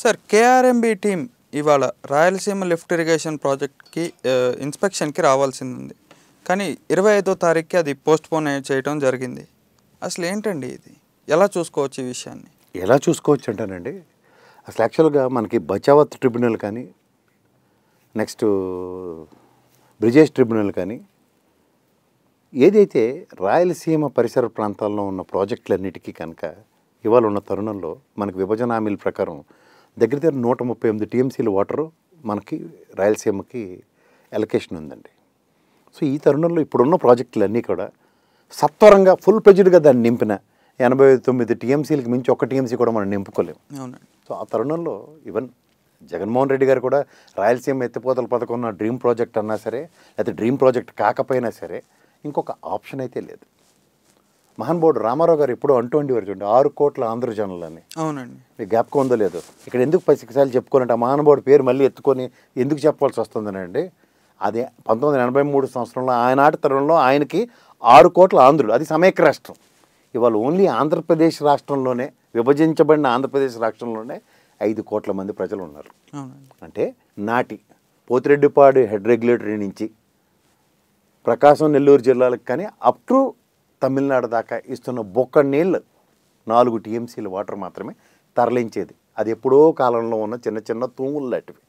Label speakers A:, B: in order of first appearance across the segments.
A: sir KRMB team ఇవాళ Rayalaseema lift irrigation ప్రాజెక్ట్కి ఇన్స్పెక్షన్కి రావాల్సింది కానీ ఇరవై ఐదో తారీఖుకి అది పోస్ట్పోన్ చేయడం జరిగింది అసలు ఏంటండి ఇది ఎలా చూసుకోవచ్చు ఈ విషయాన్ని ఎలా చూసుకోవచ్చు అంటానండి అసలు యాక్చువల్గా మనకి బచావత్ ట్రిబ్యునల్ కానీ నెక్స్ట్ బ్రిజేష్ ట్రిబ్యునల్ కానీ ఏదైతే రాయలసీమ పరిసర ప్రాంతాల్లో ఉన్న ప్రాజెక్టులన్నిటికీ కనుక ఇవాళ ఉన్న తరుణంలో మనకు విభజన హామీల ప్రకారం దగ్గర దగ్గర నూట ముప్పై ఎనిమిది టీఎంసీల ఓటరు మనకి రాయలసీమకి ఎలకేషన్ ఉందండి సో ఈ తరుణంలో ఇప్పుడున్న ప్రాజెక్టులన్నీ కూడా సత్వరంగా ఫుల్ ప్రెజ్డ్గా దాన్ని నింపిన ఎనభై తొమ్మిది టీఎంసీలకు మించి ఒక్క టీఎంసీ కూడా మనం నింపుకోలేము సో ఆ తరుణంలో ఈవెన్ జగన్మోహన్ రెడ్డి గారు కూడా రాయలసీమ ఎత్తిపోతల పథకం ఉన్న డ్రీమ్ ప్రాజెక్ట్ అన్నా సరే లేకపోతే డ్రీమ్ ప్రాజెక్ట్ కాకపోయినా సరే ఇంకొక ఆప్షన్ అయితే లేదు మహాన్బోడు రామారావు గారు ఎప్పుడు అంటూ ఉండేవారు చూడండి ఆరు కోట్ల ఆంధ్ర జనులని అవునండి మీకు జ్ఞాపకం ఉందో లేదు ఇక్కడ ఎందుకు పసిసార్లు చెప్పుకోనంటే ఆ మహానుభావుడు పేరు మళ్ళీ ఎత్తుకొని ఎందుకు చెప్పవలసి వస్తుందనండి అది పంతొమ్మిది వందల ఎనభై మూడు సంవత్సరంలో ఆనాటి తరంలో ఆయనకి ఆరు కోట్ల ఆంధ్రులు అది సమైక్య రాష్ట్రం ఇవాళ ఓన్లీ ఆంధ్రప్రదేశ్ రాష్ట్రంలోనే విభజించబడిన ఆంధ్రప్రదేశ్ రాష్ట్రంలోనే ఐదు కోట్ల మంది ప్రజలు ఉన్నారు అంటే నాటి పోతిరెడ్డిపాడు హెడ్ రెగ్యులేటరీ నుంచి ప్రకాశం నెల్లూరు జిల్లాలకు కానీ అప్ టు తమిళనాడు దాకా ఇస్తున్న బొక్క నీళ్ళు నాలుగు టీఎంసీల వాటర్ మాత్రమే తరలించేది అది ఎప్పుడో కాలంలో ఉన్న చిన్న చిన్న తూములు లాంటివి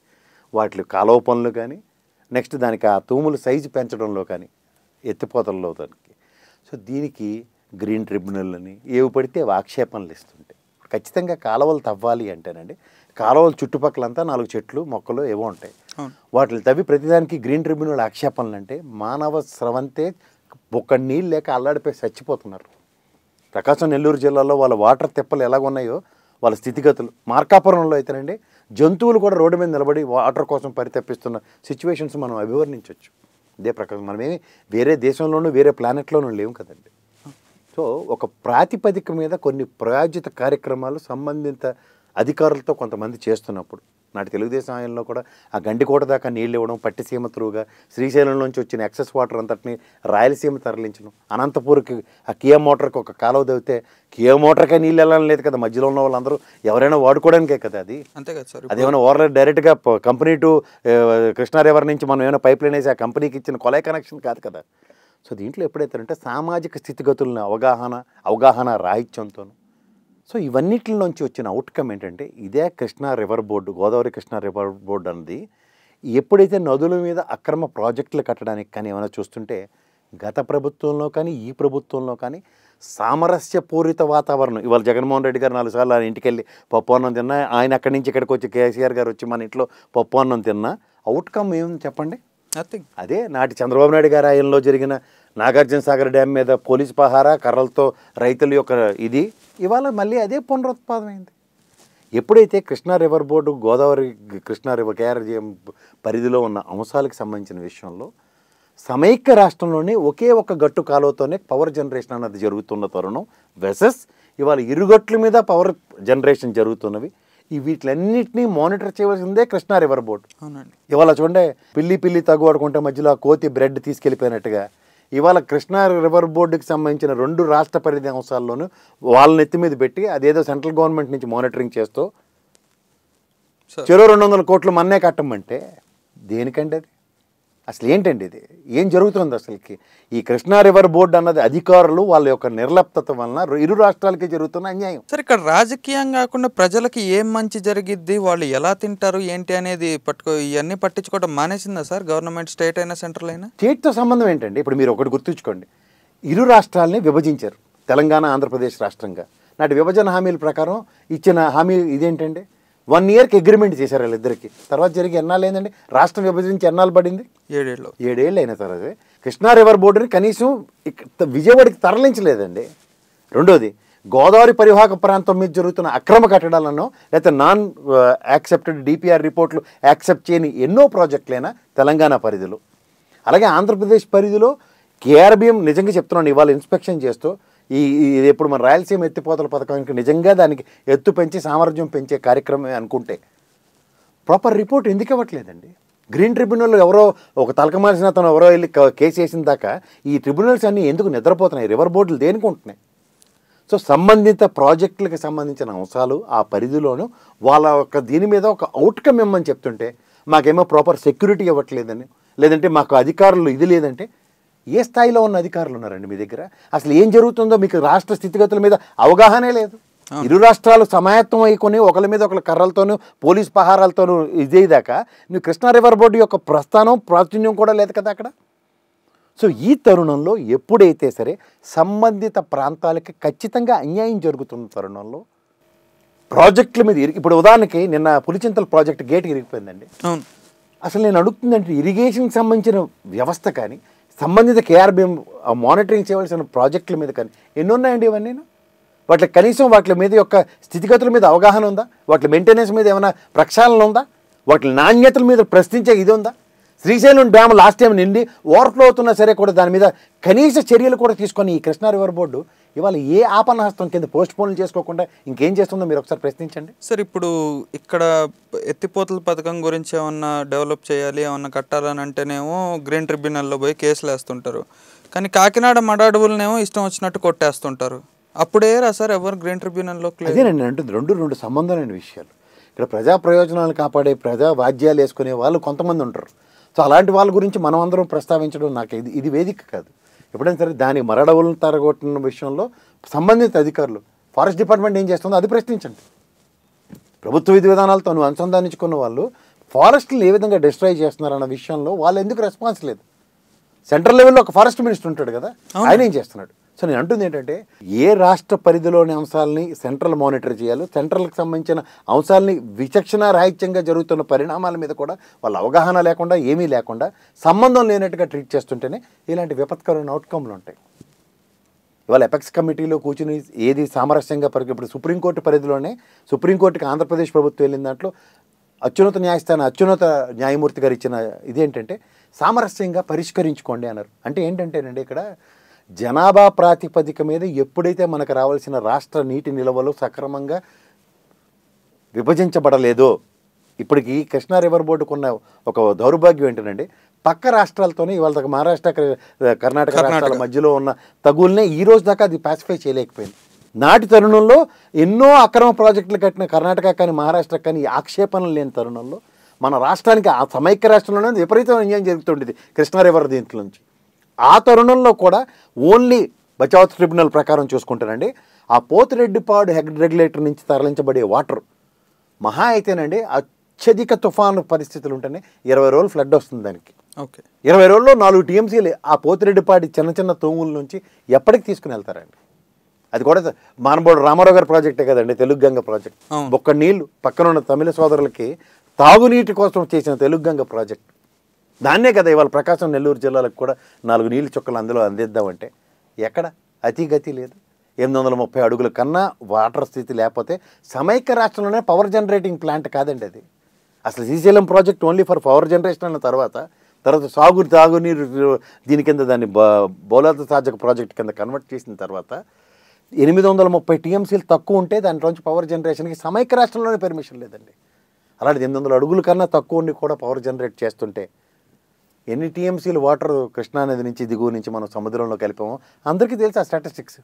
A: వాటి కాలువ పనులు కానీ నెక్స్ట్ దానికి ఆ తూములు సైజు పెంచడంలో కానీ ఎత్తిపోతల్లో దానికి సో దీనికి గ్రీన్ ట్రిబ్యునల్ అని ఏవి పడితే ఆక్షేపణలు ఇస్తుంటాయి ఖచ్చితంగా కాలువలు తవ్వాలి అంటేనండి కాలువలు చుట్టుపక్కలంతా నాలుగు చెట్లు మొక్కలు ఏవో ఉంటాయి వాటిని తవ్వి ప్రతిదానికి గ్రీన్ ట్రిబ్యునల్ ఆక్షేపణలు అంటే మానవ స్రవంతే ఒక్క నీళ్ళు లేక అల్లాడిపోయి చచ్చిపోతున్నారు ప్రకాశం నెల్లూరు జిల్లాలో వాళ్ళ వాటర్ తెప్పలు ఎలాగున్నాయో వాళ్ళ స్థితిగతులు మార్కాపురంలో అయితేనండి జంతువులు కూడా రోడ్డు మీద నిలబడి వాటర్ కోసం పరితెప్పిస్తున్న సిచ్యువేషన్స్ మనం అభివర్ణించవచ్చు ఇదే ప్రకారం మనమేమి వేరే దేశంలోనూ వేరే ప్లానెట్లోనూ లేవు కదండి సో ఒక ప్రాతిపదిక మీద కొన్ని ప్రాయోజిత కార్యక్రమాలు సంబంధిత అధికారులతో కొంతమంది చేస్తున్నప్పుడు నాటి తెలుగుదేశం ఆయనలో కూడా ఆ గండికోట దాకా నీళ్ళు ఇవ్వడం పట్టిసీమ త్రూగా నుంచి వచ్చిన ఎక్సెస్ వాటర్ అంతటిని రాయలసీమ తరలించడం అనంతపూర్కి ఆ కియా మోటార్కి ఒక కాలువ దవితే కియా మోటార్కే నీళ్ళు వెళ్ళాలని లేదు కదా మధ్యలో ఉన్న వాళ్ళందరూ ఎవరైనా వాడుకోవడానికే కదా అది అంతే కదా సార్ అదేమైనా ఓవర్లో డైరెక్ట్గా కంపెనీ టు కృష్ణా రివర్ నుంచి మనం ఏమైనా పైప్ లైన్ వేసి ఆ కంపెనీకి ఇచ్చిన కొలై కనెక్షన్ కాదు కదా సో దీంట్లో ఎప్పుడైతారంటే సామాజిక స్థితిగతులను అవగాహన అవగాహన రాహిత్యంతోనూ సో ఇవన్నిటిలోంచి వచ్చిన అవుట్కమ్ ఏంటంటే ఇదే Krishna river board Godavari Krishna river board అన్నది ఎప్పుడైతే నదుల మీద అక్రమ ప్రాజెక్టులు కట్టడానికి కానీ ఏమైనా చూస్తుంటే గత ప్రభుత్వంలో కానీ ఈ ప్రభుత్వంలో కానీ సామరస్యపూరిత వాతావరణం ఇవాళ జగన్మోహన్ రెడ్డి గారు నాలుగు సార్లు ఆయన ఇంటికి వెళ్ళి పప్పు అన్నం తిన్నా ఆయన అక్కడి నుంచి ఇక్కడికి వచ్చి కేసీఆర్ గారు వచ్చి మన ఇంట్లో పప్పు అన్నం తిన్నా అవుట్కమ్ ఏముంది చెప్పండి అదే నాటి చంద్రబాబు నాయుడు గారు ఆయనలో జరిగిన నాగార్జున సాగర్ డ్యామ్ మీద పోలీస్ పహారా కర్రలతో రైతుల యొక్క ఇది ఇవాళ మళ్ళీ అదే పునరుత్పాదమైంది ఎప్పుడైతే Krishna river board Godavari Krishna river KRGM పరిధిలో ఉన్న అంశాలకు సంబంధించిన విషయంలో సమైక్య రాష్ట్రంలోనే ఒకే ఒక గట్టు కాలువతోనే పవర్ జనరేషన్ అన్నది జరుగుతున్న తరుణం వెసెస్ ఇవాళ ఇరుగట్ల మీద పవర్ జనరేషన్ జరుగుతున్నవి ఈ వీటిలన్నింటినీ మానిటర్ చేయవలసిందే కృష్ణా రివర్ బోర్డు ఇవాళ చూడండి పిల్లి పిల్లి తగ్గు మధ్యలో కోతి బ్రెడ్ తీసుకెళ్ళిపోయినట్టుగా ఇవాళ కృష్ణా రివర్ బోర్డుకి సంబంధించిన రెండు రాష్ట్ర పరిధి అంశాల్లోనూ వాళ్ళ నెత్తి మీద పెట్టి అదేదో సెంట్రల్ గవర్నమెంట్ నుంచి మానిటరింగ్ చేస్తూ చెరో రెండు వందల కోట్లు మన్నే కట్టమంటే దేనికండి అది అసలు ఏంటండి ఇది ఏం జరుగుతుంది అసలుకి ఈ కృష్ణా రివర్ బోర్డు అన్నది అధికారులు వాళ్ళ యొక్క నిర్లప్తత వలన ఇరు రాష్ట్రాలకి జరుగుతున్న అన్యాయం సార్ ఇక్కడ రాజకీయం కాకుండా ప్రజలకి ఏం మంచి జరిగిద్ది వాళ్ళు ఎలా తింటారు ఏంటి అనేది పట్టుకో ఇవన్నీ పట్టించుకోవడం మానేసిందా సార్ గవర్నమెంట్ స్టేట్ అయినా సెంట్రల్ అయినా స్టేట్తో సంబంధం ఏంటండి ఇప్పుడు మీరు ఒకటి గుర్తుంచుకోండి ఇరు రాష్ట్రాలని విభజించారు తెలంగాణ ఆంధ్రప్రదేశ్ రాష్ట్రంగా నాటి విభజన హామీల ప్రకారం ఇచ్చిన హామీ ఇదేంటండి వన్ ఇయర్కి అగ్రిమెంట్ చేశారు వాళ్ళ ఇద్దరికి తర్వాత జరిగి ఎన్నాళ్ళు ఏందండి రాష్ట్రం విభజించి ఎన్నాళ్ళు పడింది ఏడేళ్ళు ఏడేళ్ళు అయిన తర్వాత కృష్ణా రివర్ బోర్డుని కనీసం విజయవాడకి తరలించలేదండి రెండోది గోదావరి పరివాహక ప్రాంతం మీద జరుగుతున్న అక్రమ కట్టడాలను లేకపోతే నాన్ యాక్సెప్టెడ్ డిపిఆర్ రిపోర్ట్లు యాక్సెప్ట్ చేయని ఎన్నో ప్రాజెక్టులైనా తెలంగాణ పరిధిలో అలాగే ఆంధ్రప్రదేశ్ పరిధిలో కేఆర్బిఎం నిజంగా చెప్తున్నాను ఇవాళ ఇన్స్పెక్షన్ చేస్తూ ఈ ఇది ఇప్పుడు మన రాయలసీమ ఎత్తిపోతల పథకానికి నిజంగా దానికి ఎత్తు పెంచి సామర్థ్యం పెంచే కార్యక్రమం అనుకుంటే ప్రాపర్ రిపోర్ట్ ఎందుకు ఇవ్వట్లేదండి గ్రీన్ ట్రిబ్యునల్ ఎవరో ఒక తలకమాల్సిన అతను ఎవరో వెళ్ళి కేసు వేసిన దాకా ఈ ట్రిబ్యునల్స్ అన్నీ ఎందుకు నిద్రపోతున్నాయి రివర్ బోర్డులు దేనికి ఉంటున్నాయి సో సంబంధిత ప్రాజెక్టులకు సంబంధించిన అంశాలు ఆ పరిధిలోనూ వాళ్ళ యొక్క దీని మీద ఒక అవుట్కమ్ ఇమ్మని చెప్తుంటే మాకేమో ప్రాపర్ సెక్యూరిటీ ఇవ్వట్లేదని లేదంటే మాకు అధికారులు ఇది లేదంటే ఏ స్థాయిలో ఉన్న అధికారులు ఉన్నారండి మీ దగ్గర అసలు ఏం జరుగుతుందో మీకు రాష్ట్ర స్థితిగతుల మీద అవగాహనే లేదు ఇరు రాష్ట్రాలు సమాయత్తం అయికొని ఒకరి మీద ఒకరి కర్రలతోనూ పోలీస్ పహారాలతోనూ ఇదేదాకా నువ్వు కృష్ణా రివర్ బోర్డు యొక్క ప్రస్థానం ప్రాచుర్యం కూడా లేదు కదా అక్కడ సో ఈ తరుణంలో ఎప్పుడైతే సరే సంబంధిత ప్రాంతాలకి ఖచ్చితంగా అన్యాయం జరుగుతున్న తరుణంలో ప్రాజెక్టుల మీద ఇప్పుడు ఉదాహరణకి నిన్న పులిచింతల ప్రాజెక్ట్ గేట్ ఇరిగిపోయిందండి అసలు నేను అడుగుతుందంటే ఇరిగేషన్కి సంబంధించిన వ్యవస్థ కానీ సంబంధిత కేఆర్బిఎం మానిటరింగ్ చేయవలసిన ప్రాజెక్టుల మీద కానీ ఎన్ని ఉన్నాయండి ఇవన్నీ వాటి కనీసం వాటి మీద యొక్క స్థితిగతుల మీద అవగాహన ఉందా వాటి మెయింటెనెన్స్ మీద ఏమైనా ప్రక్షాళన ఉందా వాటి నాణ్యతల మీద ప్రశ్నించే ఇది ఉందా శ్రీశైలం డ్యామ్ లాస్ట్ టైం నిండి ఓవర్ఫ్లో అవుతున్నా సరే కూడా దాని మీద కనీస చర్యలు కూడా తీసుకొని ఈ కృష్ణా రివర్ బోర్డు ఇవాళ ఏ ఆపన్న హస్తం కింద పోస్ట్ పోన్లు చేసుకోకుండా ఇంకేం చేస్తుందో మీరు ఒకసారి ప్రశ్నించండి సార్ ఇప్పుడు ఇక్కడ ఎత్తిపోతల పథకం గురించి ఏమన్నా డెవలప్ చేయాలి ఏమన్నా కట్టాలని అంటేనేమో గ్రీన్ ట్రిబ్యునల్లో పోయి కేసులు వేస్తుంటారు కానీ కాకినాడ మడాడవులనేమో ఇష్టం వచ్చినట్టు కొట్టేస్తుంటారు అప్పుడే రా సార్ ఎవరు గ్రీన్ ట్రిబ్యునల్లో అదేనండి అంటే రెండు రెండు సంబంధమైన విషయాలు ఇక్కడ ప్రజా ప్రయోజనాలు కాపాడే ప్రజా వాద్యాలు వేసుకునే వాళ్ళు కొంతమంది ఉంటారు సో అలాంటి వాళ్ళ గురించి మనం అందరం ప్రస్తావించడం నాకు ఇది ఇది వేదిక కాదు ఎప్పుడైనా సరే దాని మరడవులను తరగొట్టిన విషయంలో సంబంధిత అధికారులు ఫారెస్ట్ డిపార్ట్మెంట్ ఏం చేస్తుందో అది ప్రశ్నించండి ప్రభుత్వ విధి విధానాలతో నువ్వు అనుసంధానించుకున్న వాళ్ళు ఫారెస్ట్లు ఏ విధంగా డిస్ట్రాయ్ చేస్తున్నారన్న విషయంలో వాళ్ళు ఎందుకు రెస్పాన్స్ లేదు సెంట్రల్ లెవెల్లో ఒక ఫారెస్ట్ మినిస్టర్ ఉంటాడు కదా ఆయన ఏం చేస్తున్నాడు సో నేను అంటుంది ఏంటంటే ఏ రాష్ట్ర పరిధిలోని అంశాలని సెంట్రల్ మానిటర్ చేయాలో సెంట్రల్కి సంబంధించిన అంశాలని విచక్షణ రాహిత్యంగా జరుగుతున్న పరిణామాల మీద కూడా వాళ్ళ అవగాహన లేకుండా ఏమీ లేకుండా సంబంధం లేనట్టుగా ట్రీట్ చేస్తుంటేనే ఇలాంటి విపత్కరమైన అవుట్కమ్లు ఉంటాయి ఇవాళ ఎపెక్స్ కమిటీలో కూర్చుని ఏది సామరస్యంగా పరిగి ఇప్పుడు సుప్రీంకోర్టు పరిధిలోనే సుప్రీంకోర్టుకి ఆంధ్రప్రదేశ్ ప్రభుత్వం వెళ్ళిన దాంట్లో అత్యున్నత న్యాయస్థానం అత్యున్నత న్యాయమూర్తి గారు ఇచ్చిన ఇదేంటంటే సామరస్యంగా పరిష్కరించుకోండి అన్నారు అంటే ఏంటంటేనండి ఇక్కడ జనాభా ప్రాతిపదిక మీద ఎప్పుడైతే మనకు రావాల్సిన రాష్ట్ర నీటి నిల్వలు సక్రమంగా విభజించబడలేదో ఇప్పటికి కృష్ణా రివర్ బోర్డుకు ఉన్న ఒక దౌర్భాగ్యం ఏంటంటే పక్క రాష్ట్రాలతోనే ఇవాళ మహారాష్ట్ర కర్ణాటక రాష్ట్రాల మధ్యలో ఉన్న తగుల్నే ఈ రోజు దాకా అది పాసిఫై చేయలేకపోయింది నాటి తరుణంలో ఎన్నో అక్రమ ప్రాజెక్టులు కట్టిన కర్ణాటక కానీ మహారాష్ట్ర కానీ ఆక్షేపణలు లేని తరుణంలో మన రాష్ట్రానికి ఆ సమైక్య రాష్ట్రంలోనే విపరీతం అన్యాయం జరుగుతుండేది కృష్ణా రివర్ దీంట్లో నుంచి ఆ తరుణంలో కూడా ఓన్లీ బచావత్ ట్రిబ్యునల్ ప్రకారం చూసుకుంటానండి ఆ పోతిరెడ్డిపాడు హెడ్ రెగ్యులేటర్ నుంచి తరలించబడే వాటర్ మహా అయితేనండి అత్యధిక తుఫాను పరిస్థితులు ఉంటేనే ఇరవై రోజులు ఫ్లడ్ వస్తుంది దానికి ఓకే ఇరవై రోజుల్లో నాలుగు టీఎంసీలు ఆ పోతిరెడ్డిపాటి చిన్న చిన్న తోముల నుంచి ఎప్పటికి తీసుకుని వెళ్తారండి అది కూడా మానబోడు రామారావు గారి ప్రాజెక్టే కదండి తెలుగు గంగ ప్రాజెక్ట్ ఒక్క నీళ్లు పక్కనున్న తమిళ సోదరులకి తాగునీటి కోసం చేసిన తెలుగు గంగ ప్రాజెక్ట్ దాన్నే కదా ఇవాళ ప్రకాశం నెల్లూరు జిల్లాలకు కూడా నాలుగు నీళ్ళు చుక్కలు అందులో అందిద్దామంటే ఎక్కడ అతిగతి లేదు ఎనిమిది వందల ముప్పై అడుగుల కన్నా వాటర్ స్థితి లేకపోతే సమైక్య రాష్ట్రంలోనే పవర్ జనరేటింగ్ ప్లాంట్ కాదండి అది అసలు Srisailam project only for power generation అన్న తర్వాత తర్వాత సాగు తాగునీరు దీని కింద దాన్ని బౌలాత సాజక ప్రాజెక్ట్ కింద కన్వర్ట్ చేసిన తర్వాత ఎనిమిది వందల ముప్పై టీఎంసీలు తక్కువ ఉంటే దాంట్లోంచి పవర్ జనరేషన్కి సమైక్య రాష్ట్రంలోనే పర్మిషన్ లేదండి అలాంటిది ఎనిమిది వందల అడుగుల కన్నా తక్కువ ఉండి కూడా పవర్ జనరేట్ చేస్తుంటే ఎన్ని టీఎంసీలు వాటర్ కృష్ణానది నుంచి దిగువ నుంచి మనం సముద్రంలో కలిపామో అందరికీ తెలుసు ఆ స్టాటిస్టిక్స్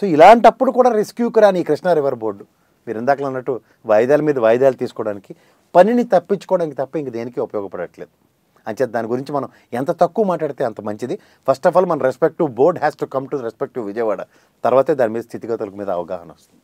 A: సో ఇలాంటప్పుడు కూడా రెస్క్యూకి రాని ఈ కృష్ణా రివర్ బోర్డు మీరు ఇందాకలు అన్నట్టు వాయిదాల మీద వాయిదాలు తీసుకోవడానికి పనిని తప్పించుకోవడానికి తప్ప ఇంక దేనికి ఉపయోగపడట్లేదు అంచేత దాని గురించి మనం ఎంత తక్కువ మాట్లాడితే అంత మంచిది ఫస్ట్ ఆఫ్ ఆల్ మన respective board has to come to respective Vijayawada తర్వాతే దాని మీద స్థితిగతుల మీద అవగాహన వస్తుంది